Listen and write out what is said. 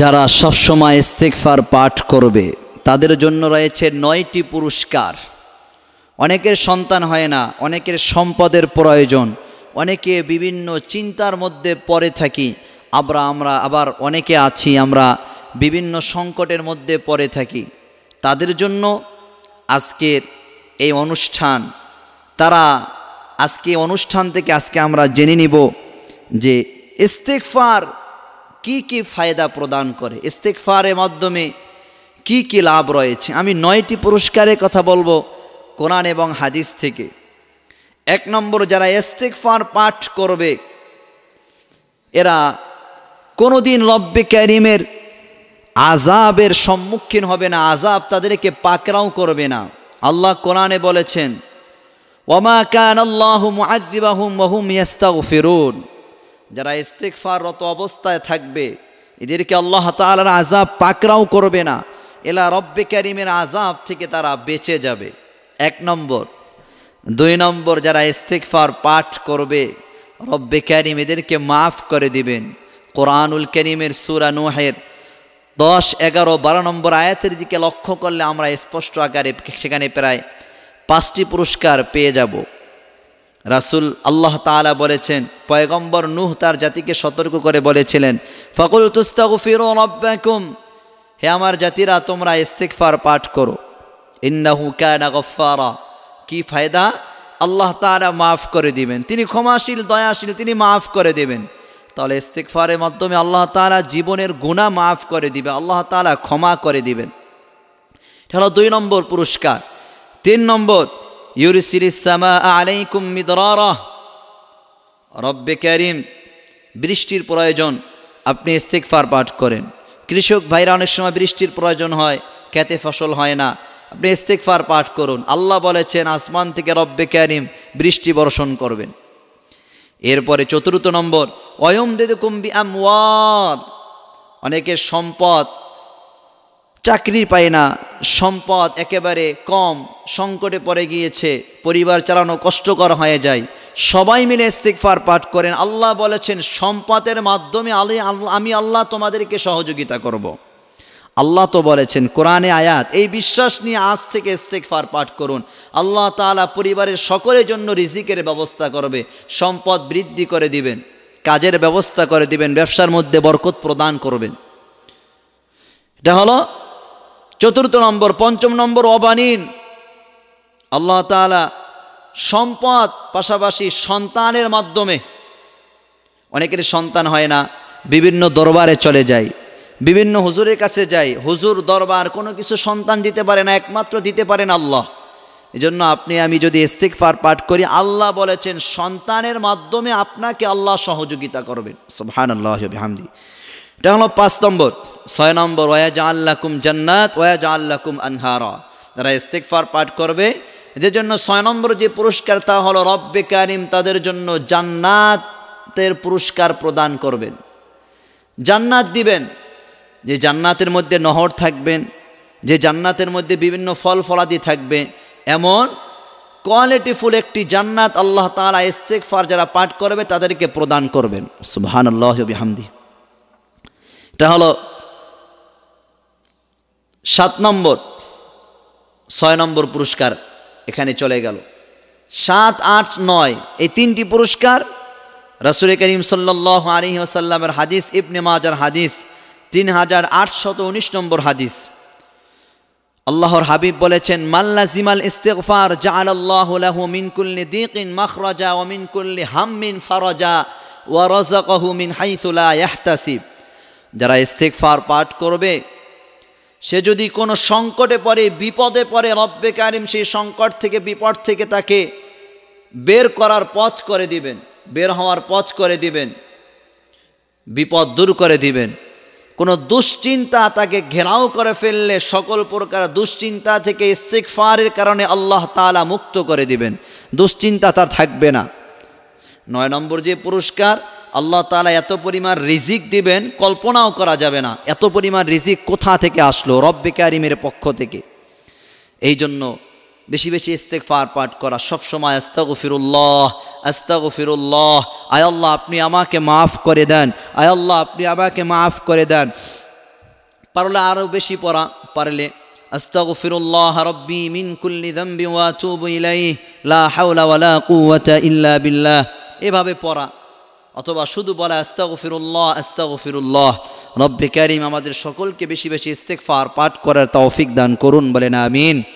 যারা সবসময় ইস্তেকফার পাঠ করবে তাদের জন্য রয়েছে নয়টি পুরস্কার অনেকের সন্তান হয় না অনেকের সম্পদের প্রয়োজন অনেকে বিভিন্ন চিন্তার মধ্যে পড়ে থাকি আমরা আমরা আবার অনেকে আছি আমরা বিভিন্ন সংকটের মধ্যে পড়ে থাকি তাদের জন্য আজকের এই অনুষ্ঠান তারা আজকে অনুষ্ঠান থেকে আজকে আমরা জেনে নিব যে ইস্তেকফার কি কি ফায়দা প্রদান করে ইস্তেকফারের মাধ্যমে কি কি লাভ রয়েছে আমি নয়টি পুরস্কারের কথা বলবো কোরআন এবং হাদিস থেকে এক নম্বর যারা ইস্তেকফার পাঠ করবে এরা কোনোদিন লব্বে ক্যারিমের আজাবের সম্মুখীন হবে না আজাব তাদেরকে পাকরাও করবে না আল্লাহ কোরআনে বলেছেন ওমা কান আল্লাহ মুআজিবাহুম ওয়াহুম ইয়াস্তাগফিরুন ফিরুন যারা ইস্তেকফাররত অবস্থায় থাকবে এদেরকে আল্লাহ তালার আজাব পাকরাও করবে না এলা রব্বে ক্যারিমের আজাব থেকে তারা বেঁচে যাবে এক নম্বর দুই নম্বর যারা ইস্তেকফার পাঠ করবে রব্বে ক্যারিম এদেরকে মাফ করে দিবেন কোরআনুল করিমের সুরা নুহের দশ এগারো বারো নম্বর আয়াতের দিকে লক্ষ্য করলে আমরা স্পষ্ট আকারে সেখানে প্রায় পাঁচটি পুরস্কার পেয়ে যাব রাসুল আল্লাহ তালা বলেছেন পয়গম্বর নুহ তার জাতিকে সতর্ক করে বলেছিলেন ফকুল তুস্তাকু ফিরুন হে আমার জাতিরা তোমরা ইস্তিকফার পাঠ করো ইন্নাহু কানা গফারা কি ফায়দা আল্লাহ তালা মাফ করে দিবেন তিনি ক্ষমাশীল দয়াশীল তিনি মাফ করে দেবেন তাহলে ইস্তিকফারের মাধ্যমে আল্লাহ তালা জীবনের গুণা মাফ করে দিবে আল্লাহ তালা ক্ষমা করে দিবেন এটা দুই নম্বর পুরস্কার তিন নম্বর يرسل السماء বৃষ্টির প্রয়োজন আপনি ফার পাঠ করেন কৃষক ভাইরা অনেক সময় বৃষ্টির প্রয়োজন হয় খেতে ফসল হয় না আপনি ফার পাঠ করুন আল্লাহ বলেছেন আসমান থেকে রব্বে ক্যারিম বৃষ্টি বর্ষণ করবেন এরপরে চতুর্থ নম্বর অয়ম দেদু কুম্বি আমার অনেকের সম্পদ চাকরি পায় না সম্পদ একেবারে কম সংকটে পড়ে গিয়েছে পরিবার চালানো কষ্টকর হয়ে যায় সবাই মিলে ইস্তিকফার পাঠ করেন আল্লাহ বলেছেন সম্পদের মাধ্যমে আলি আমি আল্লাহ তোমাদেরকে সহযোগিতা করব। আল্লাহ তো বলেছেন কোরআনে আয়াত এই বিশ্বাস নিয়ে আজ থেকে ফার পাঠ করুন আল্লাহ তালা পরিবারের সকলের জন্য রিজিকের ব্যবস্থা করবে সম্পদ বৃদ্ধি করে দিবেন কাজের ব্যবস্থা করে দিবেন ব্যবসার মধ্যে বরকত প্রদান করবেন এটা হলো চতুর্থ নম্বর পঞ্চম নম্বর অবানীন আল্লাহ তালা সম্পদ পাশাপাশি সন্তানের মাধ্যমে অনেকের সন্তান হয় না বিভিন্ন দরবারে চলে যায় বিভিন্ন হুজুরের কাছে যাই হুজুর দরবার কোনো কিছু সন্তান দিতে পারে না একমাত্র দিতে পারেন আল্লাহ এজন্য আপনি আমি যদি ফার পাঠ করি আল্লাহ বলেছেন সন্তানের মাধ্যমে আপনাকে আল্লাহ সহযোগিতা করবেন সোহান আল্লাহ হামদি এটা হলো পাঁচ নম্বর ছয় নম্বর ওয়াজা আল্লাকুম জান্নাত ওয়াজা আল্লাকুম আনহারা যারা ইস্তেকফার পাঠ করবে এদের জন্য ছয় নম্বর যে পুরস্কার তা হলো রব্বে কারিম তাদের জন্য জান্নাতের পুরস্কার প্রদান করবেন জান্নাত দিবেন যে জান্নাতের মধ্যে নহর থাকবেন যে জান্নাতের মধ্যে বিভিন্ন ফল ফলাদি থাকবে এমন কোয়ালিটিফুল একটি জান্নাত আল্লাহ তালা ইস্তেকফার যারা পাঠ করবে তাদেরকে প্রদান করবেন সুবাহান আল্লাহ হামদি এটা হলো সাত নম্বর ছয় নম্বর পুরস্কার এখানে চলে গেল সাত আট নয় এই তিনটি পুরস্কার রসুল করিম সাল্লাহ আলী আসাল্লামের হাদিস ইবনে মাজার হাদিস তিন হাজার আটশত উনিশ নম্বর হাদিস আল্লাহর হাবিব বলেছেন মাল্লা জিমাল ইস্তেকফার জা আল্লাহ মিনকুল্লি দিকিন মখরজা ও মিনকুল্লি হাম্মিন ফরজা ওয়া রজাকহু মিন হাইতুলা ইয়াহতাসিব যারা ইস্তেকফার পাঠ করবে সে যদি কোনো সংকটে পড়ে বিপদে পড়ে রব্বে কারিম সেই সংকট থেকে বিপদ থেকে তাকে বের করার পথ করে দিবেন বের হওয়ার পথ করে দিবেন বিপদ দূর করে দিবেন কোনো দুশ্চিন্তা তাকে ঘেরাও করে ফেললে সকল প্রকার দুশ্চিন্তা থেকে ইস্তিকফারের কারণে আল্লাহ তালা মুক্ত করে দিবেন দুশ্চিন্তা তার থাকবে না নয় নম্বর যে পুরস্কার আল্লাহ তালা এত পরিমাণ রিজিক দিবেন কল্পনাও করা যাবে না এত পরিমাণ রিজিক কোথা থেকে আসলো রব্বে কারিমের পক্ষ থেকে এই জন্য বেশি বেশি ফার পাঠ করা সবসময় আস্তা আস্তাগফিরুল্লাহ আয় আল্লাহ আপনি আমাকে মাফ করে দেন আয় আল্লাহ আপনি আমাকে মাফ করে দেন পারলে আরও বেশি পড়া পারলে আস্তাগফিরুল্লাহ রব্বি মিন কুল্লি দম্বি ওয়া লা হাওলা ওয়ালা ইল্লা বিল্লাহ এভাবে পড়া অথবা শুধু বলা আস্তাগফিরুল্লাহ আস্তাগফিরুল্লাহ রব্বে কারিম আমাদের সকলকে বেশি বেশি ইস্তেকফার পাঠ করার তৌফিক দান করুন বলে না আমিন